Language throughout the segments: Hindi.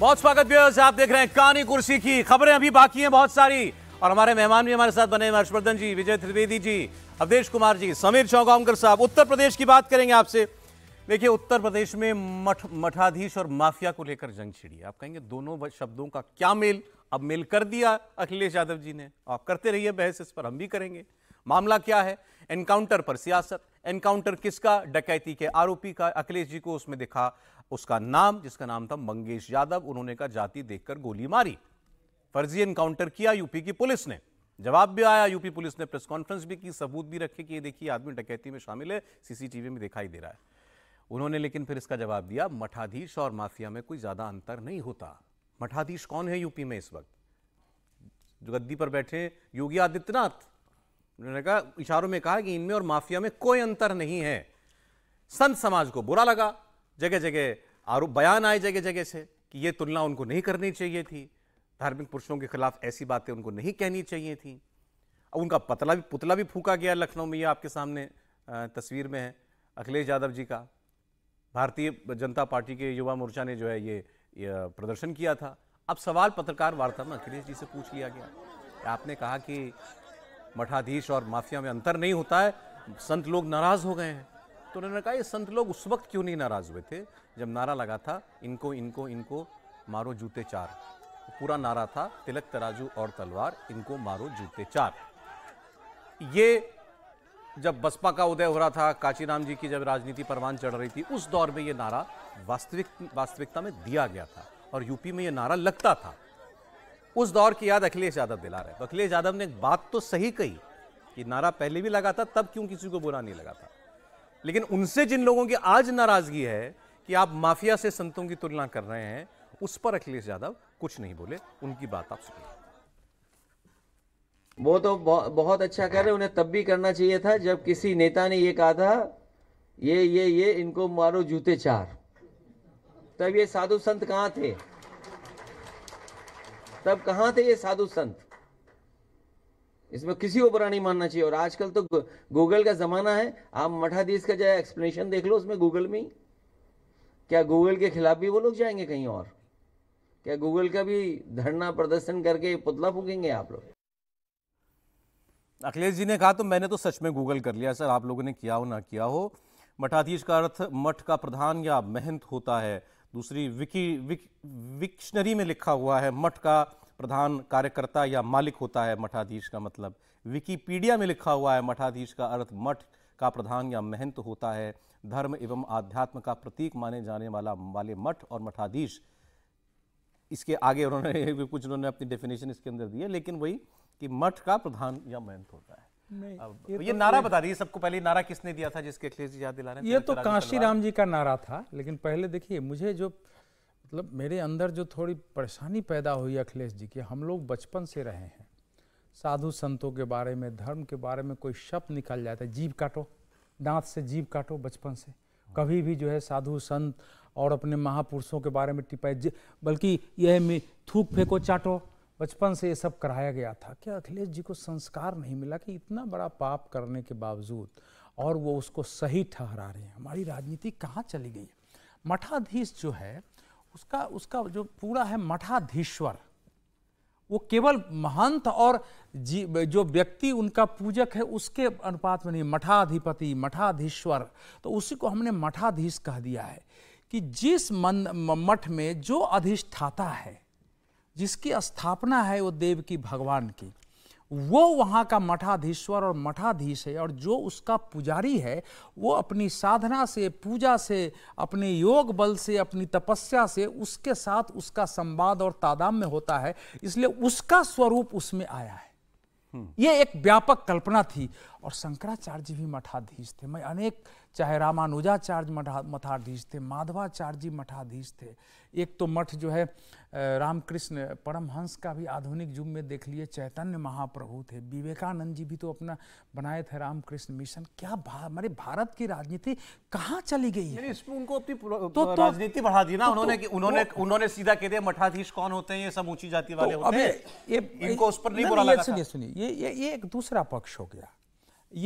बहुत स्वागत व्यवर्स आप देख रहे हैं कहानी कुर्सी की खबरें अभी बाकी हैं बहुत सारी और हमारे मेहमान भी हमारे साथ बने हैं हर्षवर्धन जी विजय त्रिवेदी जी अवधेश कुमार जी समीर चौगामकर साहब उत्तर प्रदेश की बात करेंगे आपसे देखिए उत्तर प्रदेश में मठ मठाधीश और माफिया को लेकर जंग छिड़ी आप कहेंगे दोनों शब्दों का क्या मेल अब मेल कर दिया अखिलेश यादव जी ने आप करते रहिए बहस इस पर हम भी करेंगे मामला क्या है एनकाउंटर पर सियासत एनकाउंटर किसका डकैती के आरोपी का अखिलेश जी को उसमें दिखा उसका नाम जिसका नाम था मंगेश यादव उन्होंने कहा जाति देखकर गोली मारी फर्जी एनकाउंटर किया यूपी की पुलिस ने जवाब भी आया यूपी पुलिस ने प्रेस कॉन्फ्रेंस भी की सबूत भी रखे कि ये देखिए आदमी डकैती में शामिल है सीसीटीवी में दिखाई दे रहा है उन्होंने लेकिन फिर इसका जवाब दिया मठाधीश और माफिया में कोई ज्यादा अंतर नहीं होता मठाधीश कौन है यूपी में इस वक्त जो गद्दी पर बैठे योगी आदित्यनाथ उन्होंने कहा इशारों में कहा कि इनमें और माफिया में कोई अंतर नहीं है संत समाज को बुरा लगा जगह जगह आरोप बयान आए जगह जगह से कि ये तुलना उनको नहीं करनी चाहिए थी धार्मिक पुरुषों के खिलाफ ऐसी बातें उनको नहीं कहनी चाहिए थी अब उनका पतला भी पुतला भी फूका गया लखनऊ में ये आपके सामने तस्वीर में है अखिलेश यादव जी का भारतीय जनता पार्टी के युवा मोर्चा ने जो है ये, ये प्रदर्शन किया था अब सवाल पत्रकार वार्ता में अखिलेश जी से पूछ लिया गया आपने कहा कि मठाधीश और माफिया में अंतर नहीं होता है संत लोग नाराज़ हो गए हैं तो उन्होंने कहा ये संत लोग उस वक्त क्यों नहीं नाराज़ हुए थे जब नारा लगा था इनको इनको इनको मारो जूते चार पूरा नारा था तिलक तराजू और तलवार इनको मारो जूते चार ये जब बसपा का उदय हो रहा था काचीराम जी की जब राजनीति परवान चढ़ रही थी उस दौर में ये नारा वास्तविक वास्तविकता में दिया गया था और यूपी में ये नारा लगता था उस दौर की याद अखिलेश यादव दिला रहे तो अखिलेश यादव ने एक बात तो सही कही कि नारा पहले भी लगा था तब क्यों किसी को बुरा नहीं लगा था लेकिन उनसे जिन लोगों की आज नाराजगी है कि आप माफिया से संतों की तुलना कर रहे हैं उस पर अखिलेश यादव कुछ नहीं बोले उनकी बात आप सुनिए वो तो बहुत अच्छा कर रहे उन्हें तब भी करना चाहिए था जब किसी नेता ने ये कहा था ये ये ये इनको मारो जूते चार तब ये साधु संत कहाँ थे तब कहाँ थे ये साधु संत इसमें किसी को बुरा नहीं मानना चाहिए और आजकल तो गूगल का जमाना है आप मठाधीश का जाए एक्सप्लेनेशन देख लो उसमें गूगल में क्या गूगल के खिलाफ भी वो लोग जाएंगे कहीं और क्या गूगल का भी धरना प्रदर्शन करके पुतला फूकेंगे आप लोग अखिलेश जी ने कहा तो मैंने तो सच में गूगल कर लिया सर आप लोगों ने किया हो ना किया हो मठाधीश का अर्थ मठ का प्रधान या महंत होता है दूसरी विकी विक, विक्शनरी में लिखा हुआ है मठ का प्रधान कार्यकर्ता या मालिक होता है मठाधीश का मतलब विकीपीडिया में लिखा हुआ है मठाधीश का अर्थ मठ का प्रधान या महंत होता है धर्म एवं आध्यात्म का प्रतीक माने जाने वाला वाले मठ और मठाधीश इसके आगे उन्होंने कुछ उन्होंने अपनी डेफिनेशन इसके अंदर दी है लेकिन वही कि मठ का प्रधान या महंत होता है ये, ये तो नारा बता दीजिए सबको पहले नारा किसने दिया था जिसके अखिलेश जी याद दिला रहे ये तो काशी राम जी का नारा था लेकिन पहले देखिए मुझे जो मतलब मेरे अंदर जो थोड़ी परेशानी पैदा हुई अखिलेश जी की हम लोग बचपन से रहे हैं साधु संतों के बारे में धर्म के बारे में कोई शब्द निकल जाता है जीव काटो दांत से जीव काटो बचपन से कभी भी जो है साधु संत और अपने महापुरुषों के बारे में टिपाई बल्कि यह थूक फेंको चाटो बचपन से ये सब कराया गया था क्या अखिलेश जी को संस्कार नहीं मिला कि इतना बड़ा पाप करने के बावजूद और वो उसको सही ठहरा रहे हैं हमारी राजनीति कहाँ चली गई मठाधीश जो है उसका उसका जो पूरा है मठाधीश्वर वो केवल महंत और जी जो व्यक्ति उनका पूजक है उसके अनुपात में नहीं मठाधिपति मठाधीश्वर तो उसी को हमने मठाधीश कह दिया है कि जिस मन मठ में जो अधिष्ठाता है जिसकी स्थापना है वो देव की भगवान की वो वहाँ का मठाधीश्वर और मठाधीश है और जो उसका पुजारी है वो अपनी साधना से पूजा से अपने योग बल से अपनी तपस्या से उसके साथ उसका संवाद और तादाम में होता है इसलिए उसका स्वरूप उसमें आया है हम्म। ये एक व्यापक कल्पना थी और शंकराचार्य जी भी मठाधीश थे मैं अनेक चाहे रामानुजाचार्य मठाधीश थे माधवाचार्य जी मठाधीश थे एक तो मठ जो है रामकृष्ण परमहंस का भी आधुनिक युग में देख लिए चैतन्य महाप्रभु थे विवेकानंद जी भी तो अपना बनाए थे रामकृष्ण मिशन क्या हमारे भा, भारत की राजनीति कहाँ चली गई है इसमें उनको अपनी तो, तो, राजनीति बढ़ा दी ना तो, उन्होंने तो, उन्होंने तो, उन्होंने सीधा कह दिया मठाधीश कौन होते हैं ये सब ऊंची जाति वाले तो, होते हैं ये इनको उस पर नहीं बोला सुनिए सुनिए ये ये एक दूसरा पक्ष हो गया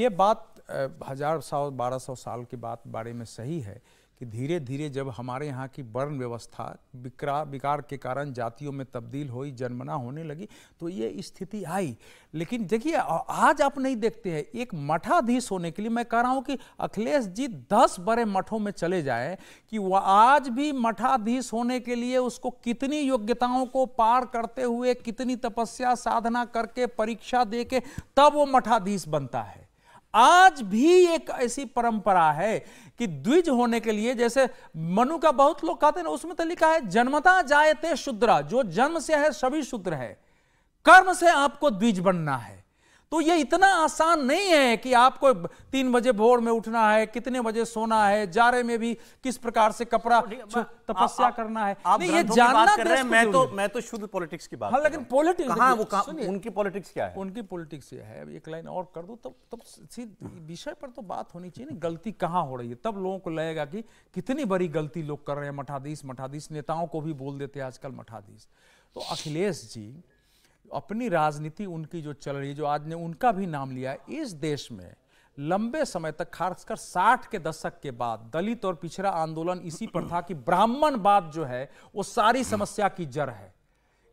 ये बात हज़ार सौ बारह सौ साल की बात बारे में सही है कि धीरे धीरे जब हमारे यहाँ की वर्ण व्यवस्था विकरा विकार के कारण जातियों में तब्दील हुई जन्मना होने लगी तो ये स्थिति आई लेकिन देखिए आज आप नहीं देखते हैं एक मठाधीश होने के लिए मैं कह रहा हूँ कि अखिलेश जी दस बड़े मठों में चले जाए कि वह आज भी मठाधीश होने के लिए उसको कितनी योग्यताओं को पार करते हुए कितनी तपस्या साधना करके परीक्षा दे के तब वो मठाधीश बनता है आज भी एक ऐसी परंपरा है कि द्विज होने के लिए जैसे मनु का बहुत लोग कहते हैं उसमें तो लिखा है जन्मता जायते शूद्र जो जन्म से है सभी शुद्र है कर्म से आपको द्विज बनना है तो ये इतना आसान नहीं है कि आपको तीन बजे भोर में उठना है कितने बजे सोना है जारे में भी किस प्रकार से कपड़ा तो तपस्या करना है आप नहीं, ये जानना कर रहे हैं मैं तो मैं तो शुद्ध पॉलिटिक्स की बात हाँ लेकिन पॉलिटिक्स वो उनकी पॉलिटिक्स क्या है उनकी पॉलिटिक्स ये है एक लाइन और कर दो तब तब विषय पर तो बात होनी चाहिए ना गलती कहाँ हो रही है तब लोगों को लगेगा कि कितनी बड़ी गलती लोग कर रहे हैं मठाधीश मठाधीश नेताओं को भी बोल देते हैं आजकल मठाधीश तो अखिलेश जी अपनी राजनीति उनकी जो चल रही है जो आज ने उनका भी नाम लिया है इस देश में लंबे समय तक खासकर साठ के दशक के बाद दलित और पिछड़ा आंदोलन इसी पर था कि ब्राह्मणवाद जो है वो सारी समस्या की जड़ है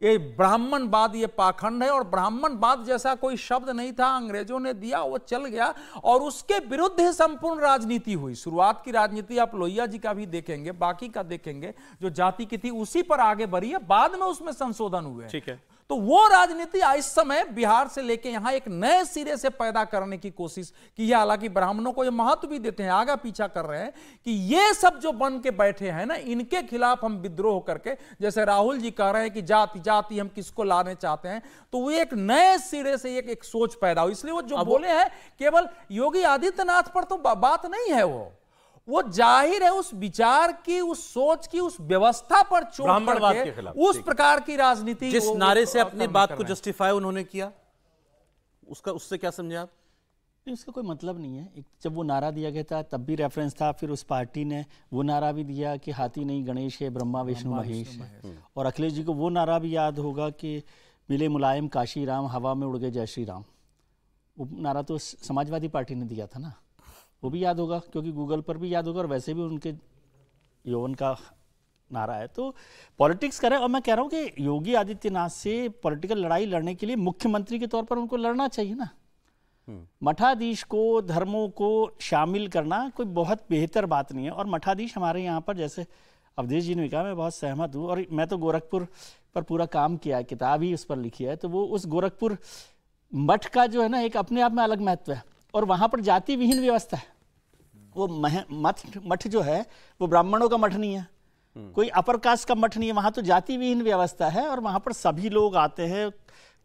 ये ब्राह्मणवाद ये पाखंड है और ब्राह्मणवाद जैसा कोई शब्द नहीं था अंग्रेजों ने दिया वो चल गया और उसके विरुद्ध ही संपूर्ण राजनीति हुई शुरुआत की राजनीति आप लोहिया जी का भी देखेंगे बाकी का देखेंगे जो जाति की थी उसी पर आगे बढ़ी है बाद में उसमें संशोधन हुए ठीक है तो वो राजनीति इस समय बिहार से लेके यहां एक नए सिरे से पैदा करने की कोशिश की है हालांकि ब्राह्मणों को ये महत्व भी देते हैं आगा पीछा कर रहे हैं कि ये सब जो बन के बैठे हैं ना इनके खिलाफ हम विद्रोह करके जैसे राहुल जी कह रहे हैं कि जाति जाति हम किसको लाने चाहते हैं तो वो एक नए सिरे से एक, एक सोच पैदा हो इसलिए वो जो बोले हैं केवल योगी आदित्यनाथ पर तो बात नहीं है वो वो जाहिर है उस विचार की उस सोच की उस व्यवस्था पर ब्राह्मणवाद के खिलाफ उस प्रकार की राजनीति जिस नारे से अपनी बात को जस्टिफाई उन्होंने किया उसका उससे क्या समझे आप इसका कोई मतलब नहीं है एक जब वो नारा दिया गया था तब भी रेफरेंस था फिर उस पार्टी ने वो नारा भी दिया कि हाथी नहीं गणेश है ब्रह्मा विष्णु महेश है हम्म। और अखिलेश जी को वो नारा भी याद होगा कि मिले मुलायम काशी राम हवा में उड़ गए जय श्री राम वो नारा तो समाजवादी पार्टी ने दिया था ना वो भी याद होगा क्योंकि गूगल पर भी याद होगा और वैसे भी उनके यौवन का नारा है तो पॉलिटिक्स करें और मैं कह रहा हूँ कि योगी आदित्यनाथ से पॉलिटिकल लड़ाई लड़ने के लिए मुख्यमंत्री के तौर पर उनको लड़ना चाहिए ना हम्म। मठाधीश को धर्मों को शामिल करना कोई बहुत बेहतर बात नहीं है और मठाधीश हमारे यहाँ पर जैसे अवधेश जी ने कहा मैं बहुत सहमत हूँ और मैं तो गोरखपुर पर पूरा काम किया है किताब ही उस पर लिखी है तो वो उस गोरखपुर मठ का जो है ना एक अपने आप में अलग महत्व है और वहाँ पर जाति विहीन व्यवस्था है वो मह मठ मठ जो है वो ब्राह्मणों का मठ नहीं है हम्म। कोई अपर कास्ट का मठ नहीं है वहाँ तो जाति विहीन व्यवस्था है और वहाँ पर सभी लोग आते हैं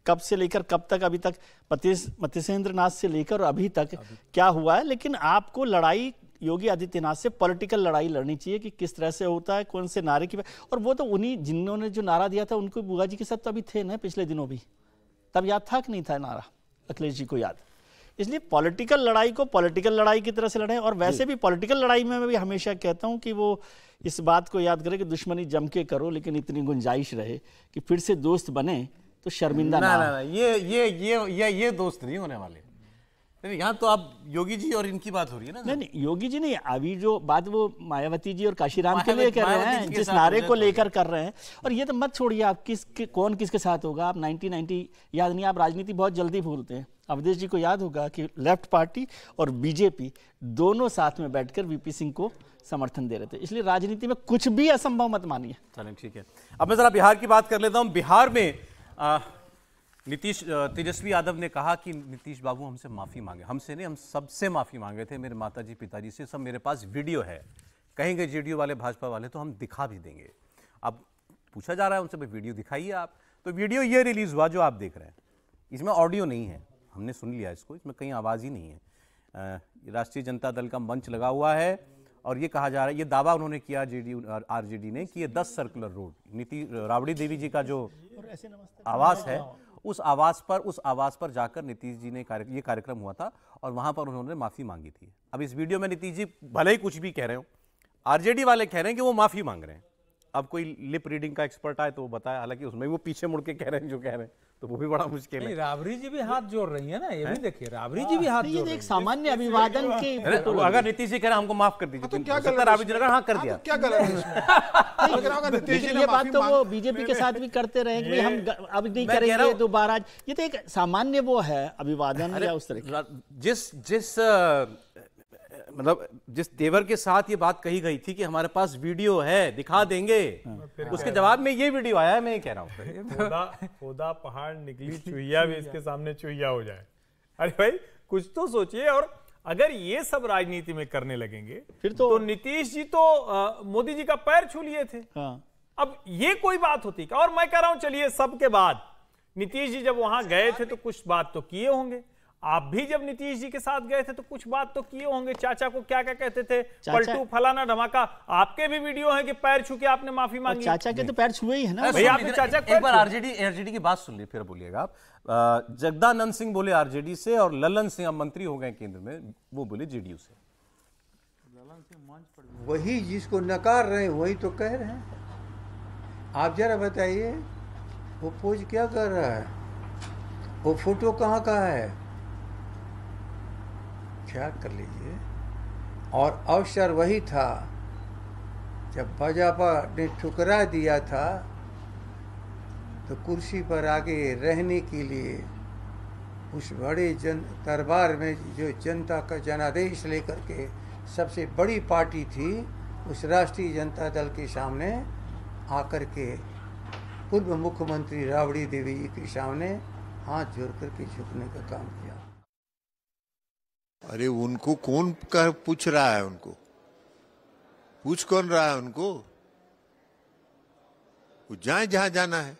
कब से लेकर कब तक अभी तक मतेसेंद्र नाथ से लेकर अभी तक अभी। क्या हुआ है लेकिन आपको लड़ाई योगी आदित्यनाथ से पॉलिटिकल लड़ाई लड़नी चाहिए कि किस तरह से होता है कौन से नारे की और वो तो उन्हीं जिन्होंने जो नारा दिया था उनको बुआ जी के साथ तो अभी थे ना पिछले दिनों भी तब याद था कि नहीं था नारा अखिलेश जी को याद इसलिए पॉलिटिकल लड़ाई को पॉलिटिकल लड़ाई की तरह से लड़ें और वैसे भी पॉलिटिकल लड़ाई में मैं भी हमेशा कहता हूं कि वो इस बात को याद करें कि दुश्मनी जम के करो लेकिन इतनी गुंजाइश रहे कि फिर से दोस्त बने तो शर्मिंदा ना, ना, ना, ना ये ये ये ये ये दोस्त नहीं होने वाले नहीं यहाँ तो आप योगी जी और इनकी बात हो रही है ना नहीं नहीं योगी जी नहीं अभी जो बात वो मायावती जी और काशीराम के लिए कर रहे हैं जिस नारे को लेकर कर रहे हैं और ये तो मत छोड़िए आप किस कौन किसके साथ होगा आप 1990 याद नहीं आप राजनीति बहुत जल्दी भूलते हैं अवधेश जी को याद होगा कि लेफ्ट पार्टी और बीजेपी दोनों साथ में बैठकर वीपी सिंह को समर्थन दे रहे थे इसलिए राजनीति में कुछ भी असंभव मत मानिए चलिए ठीक है अब मैं जरा बिहार की बात कर लेता हूँ बिहार में नीतीश तेजस्वी यादव ने कहा कि नीतीश बाबू हमसे माफ़ी मांगे हमसे नहीं हम सबसे माफ़ी मांगे थे मेरे माताजी पिताजी से सब मेरे पास वीडियो है कहेंगे जेडीयू वाले भाजपा वाले तो हम दिखा भी देंगे अब पूछा जा रहा है उनसे भाई वीडियो दिखाइए आप तो वीडियो ये रिलीज़ हुआ जो आप देख रहे हैं इसमें ऑडियो नहीं है हमने सुन लिया इसको इसमें कहीं आवाज़ ही नहीं है राष्ट्रीय जनता दल का मंच लगा हुआ है और ये कहा जा रहा है ये दावा उन्होंने किया जे जे डी ने कि ये दस सर्कुलर रोड नीति राबड़ी देवी जी का जो आवास है उस आवास पर उस आवास पर जाकर नीतीश जी ने ये कार्यक्रम हुआ था और वहां पर उन्होंने माफ़ी मांगी थी अब इस वीडियो में नीतीश जी भले ही कुछ भी कह रहे हो आरजेडी वाले कह रहे हैं कि वो माफ़ी मांग रहे हैं अब कोई लिप रीडिंग का एक्सपर्ट आए तो वो बताया हालांकि उसमें वो पीछे मुड़ के कह रहे हैं जो कह रहे हैं तो वो भी बड़ा मुश्किल है राबरी जी भी हाथ जोड़ रही है ना ये है? भी देखिए राबरी जी भी हाथ जोड़ तो रही है सामान्य अभिवादन तो- के तो अगर नीतीश जी कह रहे हमको माफ कर दीजिए हाँ, तो क्या कर राबरी जी ने हाँ कर हाँ, तो दिया क्या गलत ये बात तो वो बीजेपी के साथ भी करते रहेंगे हम अब नहीं करेंगे दोबारा ये तो एक सामान्य वो है अभिवादन या उस तरह जिस जिस मतलब जिस देवर के साथ ये बात कही गई थी कि हमारे पास वीडियो है दिखा देंगे उसके जवाब में ये वीडियो आया मैं कह रहा हूँ खोदा पहाड़ निकली चुहिया भी इसके सामने चुहिया हो जाए अरे भाई कुछ तो सोचिए और अगर ये सब राजनीति में करने लगेंगे फिर तो, तो नीतीश जी तो मोदी जी का पैर छू लिए थे हाँ। अब ये कोई बात होती क्या और मैं कह रहा हूं चलिए सबके बाद नीतीश जी जब वहां गए थे तो कुछ बात तो किए होंगे आप भी जब नीतीश जी के साथ गए थे तो कुछ बात तो किए होंगे चाचा को क्या क्या कहते थे पलटू फलाना धमाका आपके भी वीडियो है कि पैर छू के आपने माफी मांगी चाचा के तो पैर छुए ही है ना भैया आपने चाचा एक बार आरजेडी आरजेडी की बात सुन ली फिर बोलिएगा आप जगदानंद सिंह बोले आरजेडी से और ललन सिंह अब मंत्री हो गए केंद्र में वो बोले जेडीयू से ललन सिंह वही जिसको नकार रहे वही तो कह रहे हैं आप जरा बताइए वो पोज क्या कर रहा है वो फोटो कहाँ का है ख्याल कर लीजिए और अवसर वही था जब भाजपा ने ठुकरा दिया था तो कुर्सी पर आगे रहने के लिए उस बड़े जन दरबार में जो जनता का जनादेश लेकर के सबसे बड़ी पार्टी थी उस राष्ट्रीय जनता दल के सामने आकर के पूर्व मुख्यमंत्री राबड़ी देवी जी के सामने हाथ जोड़ करके झुकने का काम किया अरे उनको कौन कर पूछ रहा है उनको पूछ कौन रहा है उनको वो जाए जहां जाना है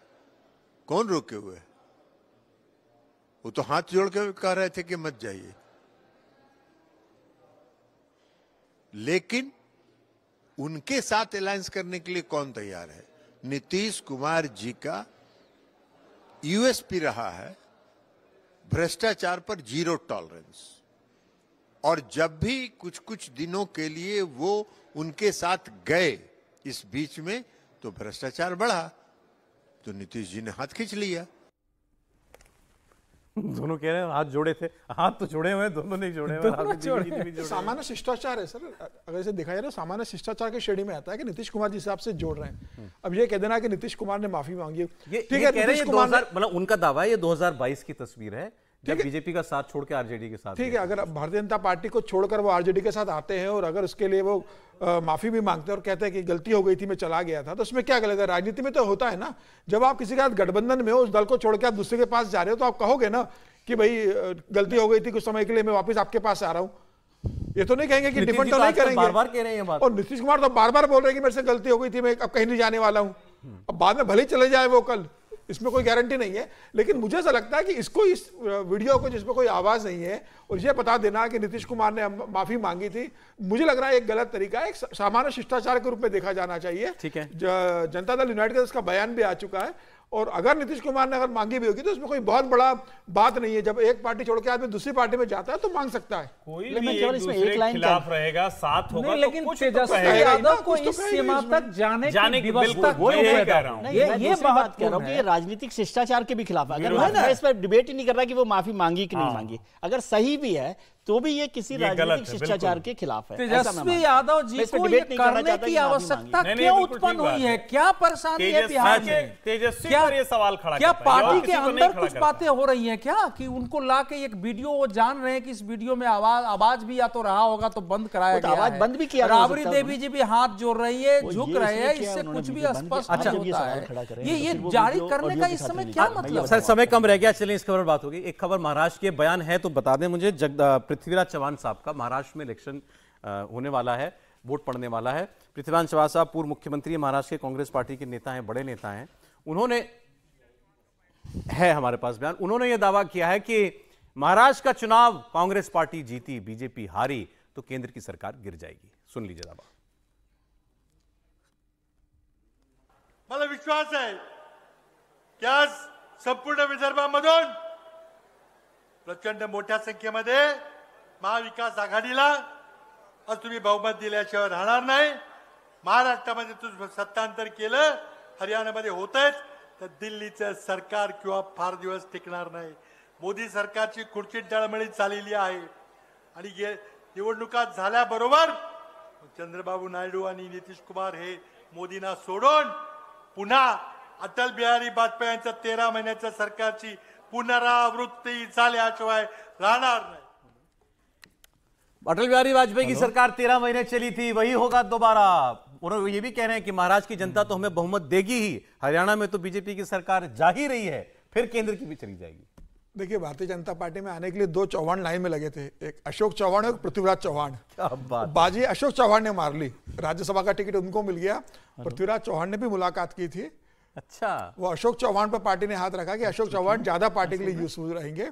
कौन रोके हुए वो तो हाथ जोड़ के कह रहे थे कि मत जाइए लेकिन उनके साथ अलायंस करने के लिए कौन तैयार है नीतीश कुमार जी का यूएसपी रहा है भ्रष्टाचार पर जीरो टॉलरेंस और जब भी कुछ कुछ दिनों के लिए वो उनके साथ गए इस बीच में तो भ्रष्टाचार बढ़ा तो नीतीश जी ने हाथ खींच लिया दोनों कह रहे हैं हाथ जोड़े थे हाथ तो जोड़े हुए दोनों नहीं जोड़े हुए सामान्य शिष्टाचार है सर अगर इसे दिखाया जाए तो सामान्य शिष्टाचार के श्रेणी में आता है कि नीतीश कुमार जी से आपसे जोड़ रहे हैं अब ये कह देना कि नीतीश कुमार ने माफी मांगी ठीक है मतलब उनका दावा है ये दो की तस्वीर है जब बीजेपी का साथ छोड़ के आरजेडी के साथ ठीक है अगर भारतीय जनता पार्टी को छोड़कर वो आरजेडी के साथ आते हैं और अगर उसके लिए वो आ, माफी भी मांगते हैं और कहते हैं कि गलती हो गई थी मैं चला गया था तो उसमें क्या गलत है राजनीति में तो होता है ना जब आप किसी के साथ गठबंधन में हो उस दल को छोड़ के आप दूसरे के पास जा रहे हो तो आप कहोगे ना कि भाई गलती हो गई थी कुछ समय के लिए मैं वापिस आपके पास आ रहा हूँ ये तो नहीं कहेंगे कि डिफेंड तो, तो नहीं तो करेंगे बार बार कह रहे हैं और नीतीश कुमार तो बार बार बोल रहे हैं कि मेरे से गलती हो गई थी मैं अब कहीं नहीं जाने वाला हूँ हम्म। अब बाद में भले चले जाए वो कल इसमें कोई गारंटी नहीं है लेकिन मुझे ऐसा लगता है कि इसको इस वीडियो को जिसमें कोई आवाज़ नहीं है और ये बता देना कि नीतीश कुमार ने माफ़ी मांगी थी मुझे लग रहा है एक गलत तरीका है एक सामान्य शिष्टाचार के रूप में देखा जाना चाहिए ठीक है जनता दल यूनाइटेड का इसका बयान भी आ चुका है और अगर नीतीश कुमार ने अगर मांगी भी होगी तो उसमें कोई बहुत बड़ा बात नहीं है जब एक पार्टी छोड़ के आदमी दूसरी पार्टी में जाता है तो मांग सकता है कोई भी एक दूसरे एक खिलाफ रहेगा साथ होगा तो लेकिन तो तेजस्वी यादव तो को इस सीमा तक जाने जाने की ये बात कह रहा हूँ राजनीतिक शिष्टाचार के भी खिलाफ है अगर इस पर डिबेट ही नहीं कर रहा कि वो माफी मांगी कि नहीं हाँ। मांगी अगर सही भी है तो भी ये किसी राजनीतिक शिष्टाचार के खिलाफ है तेजस्वी यादव जी को ये करने की आवश्यकता क्यों उत्पन्न हुई है क्या परेशानी है बिहार में तेजस्वी पर ये सवाल खड़ा क्या पार्टी के अंदर कुछ बातें हो रही हैं क्या कि उनको ला के एक वीडियो वो जान रहे हैं कि इस वीडियो में आवाज आवाज भी या तो रहा होगा तो बंद कराया तो गया आवाज बंद भी किया राबड़ी देवी जी भी हाथ जोड़ रही है झुक अच्छा। रहे हैं इससे कुछ भी स्पष्ट होता है ये ये तो जारी करने का इस समय क्या मतलब सर समय कम रह गया चलिए इस खबर बात होगी एक खबर महाराष्ट्र के बयान है तो बता दें मुझे पृथ्वीराज चौहान साहब का महाराष्ट्र में इलेक्शन होने वाला है वोट पड़ने वाला है पृथ्वीराज चौहान साहब पूर्व मुख्यमंत्री महाराष्ट्र के कांग्रेस पार्टी के नेता हैं बड़े नेता हैं उन्होंने है हमारे पास बयान उन्होंने यह दावा किया है कि महाराष्ट्र का चुनाव कांग्रेस पार्टी जीती बीजेपी हारी तो केंद्र की सरकार गिर जाएगी सुन लीजिए दावा मला विश्वास आहे की आज संपूर्ण विदर्भामधून प्रचंड मोठ्या संख्येमध्ये महाविकास आघाडीला आज तुम्ही बहुमत दिल्याशिवाय राहणार नाही महाराष्ट्रामध्ये तुम्ही सत्तांतर केलं हरियाणामध्ये होत आहेत तर दिल्लीचं सरकार किंवा फार दिवस टिकणार नाही मोदी सरकारची खुर्ची डळमळी चालली आहे आणि गे निवडणुका झाल्याबरोबर चंद्रबाबू नायडू आणि नितीश कुमार हे मोदींना सोडून पुन्हा अटल बिहारी वाजपेयी यांच्या तेरा महिन्याच्या सरकारची पुनरावृत्ती झाल्याशिवाय राहणार नाही अटल बिहारी वाजपेयी की सरकार तेरह महीने चली थी वही होगा दोबारा उन्होंने ये भी कह रहे हैं कि महाराज की जनता तो हमें बहुमत देगी ही हरियाणा में तो बीजेपी की सरकार जा ही रही है फिर केंद्र की भी चली जाएगी देखिए भारतीय जनता पार्टी में आने के लिए दो चौहान लाइन में लगे थे एक अशोक चौहान और पृथ्वीराज चौहान बाजी अशोक चौहान ने मार ली राज्यसभा का टिकट उनको मिल गया पृथ्वीराज चौहान ने भी मुलाकात की थी अच्छा वो अशोक चौहान पर पार्टी ने हाथ रखा कि अशोक अच्छा। चौहान ज्यादा पार्टी के लिए यूजफुल रहेंगे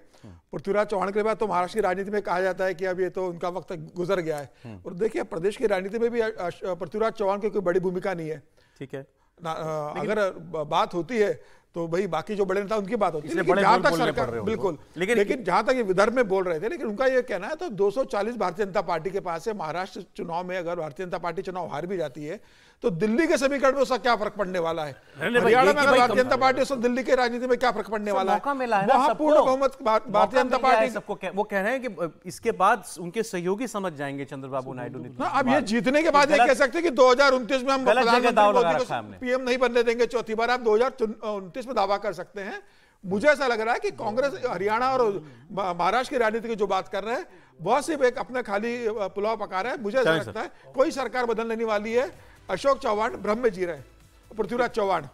पृथ्वीराज चौहान के बाद तो महाराष्ट्र की राजनीति में कहा जाता है कि अब ये तो उनका वक्त गुजर गया है हम्म। और देखिए प्रदेश की राजनीति में भी पृथ्वीराज चौहान की कोई बड़ी भूमिका नहीं है ठीक है अगर बात होती है तो भाई बाकी जो बड़े नेता उनकी बात होती है लेकिन जहां तक सरकार बिल्कुल लेकिन, लेकिन जहां तक ये विदर्भ में बोल रहे थे लेकिन उनका ये कहना है तो 240 भारतीय जनता पार्टी के पास है महाराष्ट्र चुनाव में अगर भारतीय जनता पार्टी चुनाव हार भी जाती है तो दिल्ली के समीकरण में उसका क्या फर्क पड़ने वाला है हरियाणा में भारतीय जनता पार्टी उसका दिल्ली के राजनीति में क्या फर्क पड़ने वाला है वहां पूर्ण बहुमत भारतीय जनता पार्टी सबको वो कह रहे हैं कि इसके बाद उनके सहयोगी समझ जाएंगे चंद्रबाबू नायडू ने अब ये जीतने के बाद ये कह सकते कि दो में हम प्रधानमंत्री पीएम नहीं बनने देंगे चौथी बार आप दो में दावा कर सकते हैं मुझे ऐसा लग रहा है कि कांग्रेस हरियाणा और महाराष्ट्र की राजनीति की जो बात कर रहे हैं बहुत सिर्फ एक अपना खाली पुलाव पका रहा है मुझे ऐसा लगता है कोई सरकार बदलने वाली है अशोक चौहान ब्रह्म जी रहे पृथ्वीराज चौहान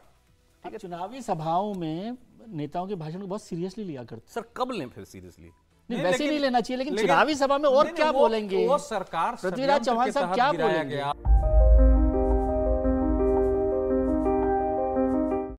चुनावी सभाओं में नेताओं के भाषण को बहुत सीरियसली लिया करते सर कब लें फिर सीरियसली नहीं वैसे नहीं लेना चाहिए लेकिन, चुनावी सभा में और क्या बोलेंगे वो सरकार पृथ्वीराज चौहान साहब क्या बोलेंगे